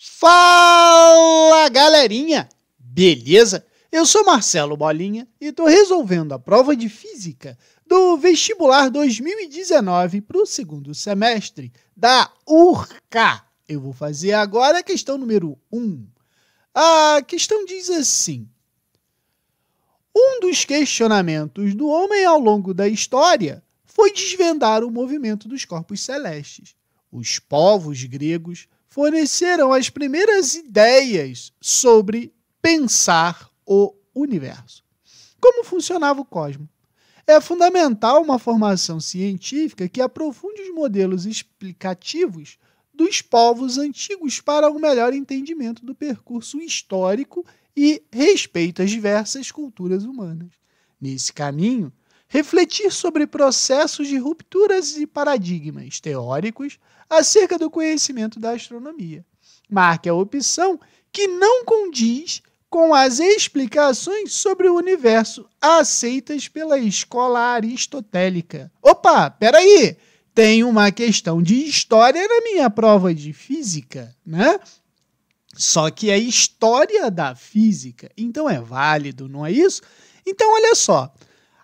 Fala galerinha, beleza? Eu sou Marcelo Bolinha e estou resolvendo a prova de física do vestibular 2019 para o segundo semestre da URCA. Eu vou fazer agora a questão número 1. Um. A questão diz assim: Um dos questionamentos do homem ao longo da história foi desvendar o movimento dos corpos celestes. Os povos gregos forneceram as primeiras ideias sobre pensar o universo. Como funcionava o cosmos? É fundamental uma formação científica que aprofunde os modelos explicativos dos povos antigos para um melhor entendimento do percurso histórico e respeito às diversas culturas humanas. Nesse caminho, refletir sobre processos de rupturas e paradigmas teóricos acerca do conhecimento da astronomia. Marque é a opção que não condiz com as explicações sobre o universo aceitas pela escola aristotélica. Opa, peraí! Tem uma questão de história na minha prova de física, né? Só que é história da física, então é válido, não é isso? Então, olha só.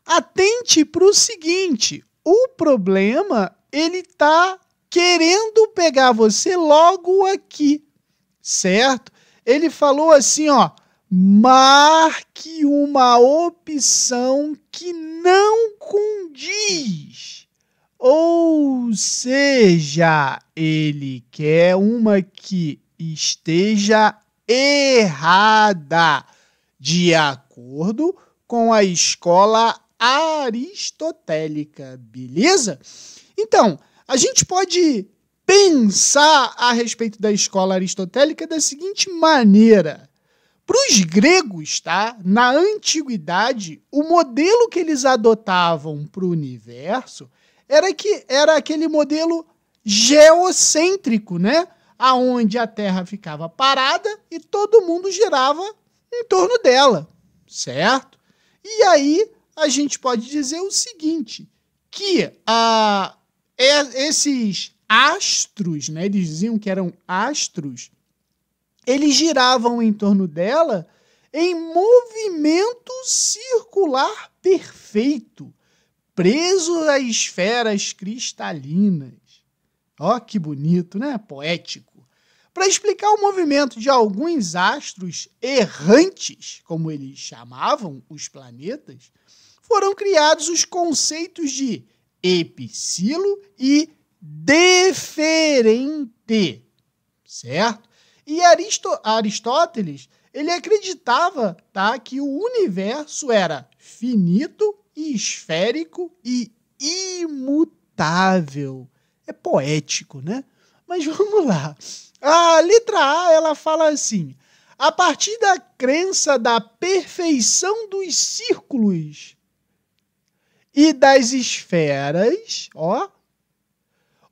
Atente para o seguinte: o problema ele tá querendo pegar você logo aqui, certo? Ele falou assim, ó: marque uma opção que não condiz. Ou seja, ele quer uma que esteja errada, de acordo com a escola aristotélica, beleza? Então, a gente pode pensar a respeito da escola aristotélica da seguinte maneira. Para os gregos, tá? Na antiguidade, o modelo que eles adotavam para o universo era que era aquele modelo geocêntrico, né? Aonde a Terra ficava parada e todo mundo girava em torno dela, certo? E aí a gente pode dizer o seguinte: que ah, é, esses astros, né, eles diziam que eram astros, eles giravam em torno dela em movimento circular perfeito, preso a esferas cristalinas. Ó, oh, que bonito, né? Poético. Para explicar o movimento de alguns astros errantes, como eles chamavam os planetas, foram criados os conceitos de epicilo e deferente, certo? E Aristo Aristóteles, ele acreditava tá, que o universo era finito, esférico e imutável. É poético, né? Mas vamos lá. A letra A, ela fala assim: a partir da crença da perfeição dos círculos e das esferas, ó,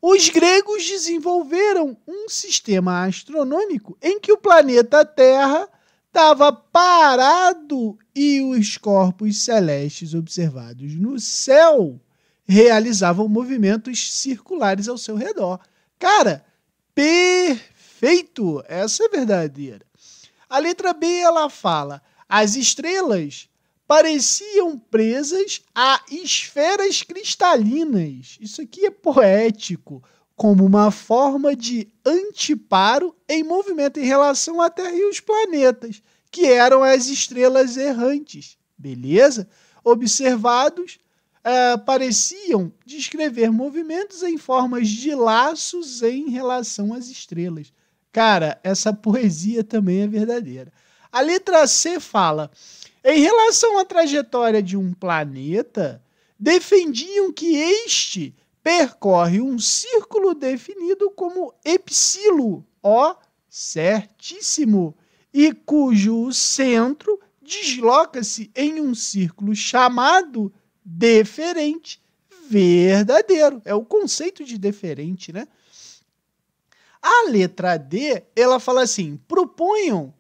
os gregos desenvolveram um sistema astronômico em que o planeta Terra estava parado e os corpos celestes observados no céu realizavam movimentos circulares ao seu redor. Cara, perfeito! Essa é verdadeira. A letra B ela fala: as estrelas pareciam presas a esferas cristalinas. Isso aqui é poético, como uma forma de antiparo em movimento em relação à Terra e os planetas, que eram as estrelas errantes. Beleza? Observados, uh, pareciam descrever movimentos em formas de laços em relação às estrelas. Cara, essa poesia também é verdadeira. A letra C fala. Em relação à trajetória de um planeta, defendiam que este percorre um círculo definido como epsilo, ó certíssimo, e cujo centro desloca-se em um círculo chamado deferente verdadeiro. É o conceito de deferente, né? A letra D, ela fala assim: proponham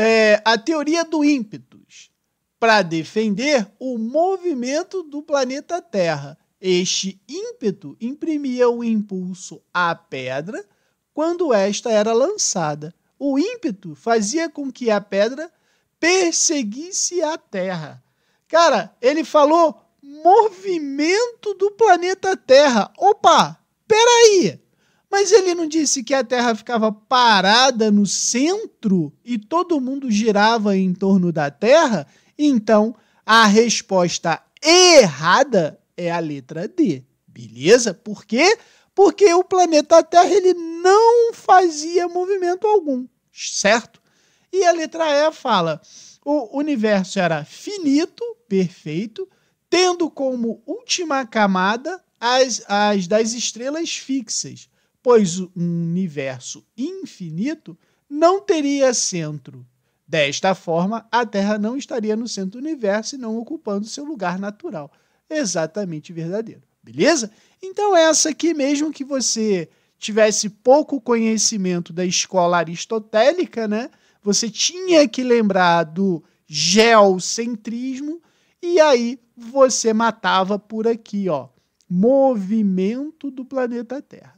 é, a teoria do ímpetus para defender o movimento do planeta Terra. Este ímpeto imprimia o impulso à pedra quando esta era lançada. O ímpeto fazia com que a pedra perseguisse a Terra. Cara, ele falou movimento do planeta Terra. Opa, peraí! Mas ele não disse que a Terra ficava parada no centro e todo mundo girava em torno da Terra? Então, a resposta errada é a letra D. Beleza? Por quê? Porque o planeta Terra ele não fazia movimento algum, certo? E a letra E fala: o universo era finito, perfeito, tendo como última camada as, as das estrelas fixas pois um universo infinito não teria centro. Desta forma, a Terra não estaria no centro do universo e não ocupando seu lugar natural. Exatamente verdadeiro. Beleza? Então, essa aqui, mesmo que você tivesse pouco conhecimento da escola aristotélica, né? Você tinha que lembrar do geocentrismo e aí você matava por aqui, ó, movimento do planeta Terra.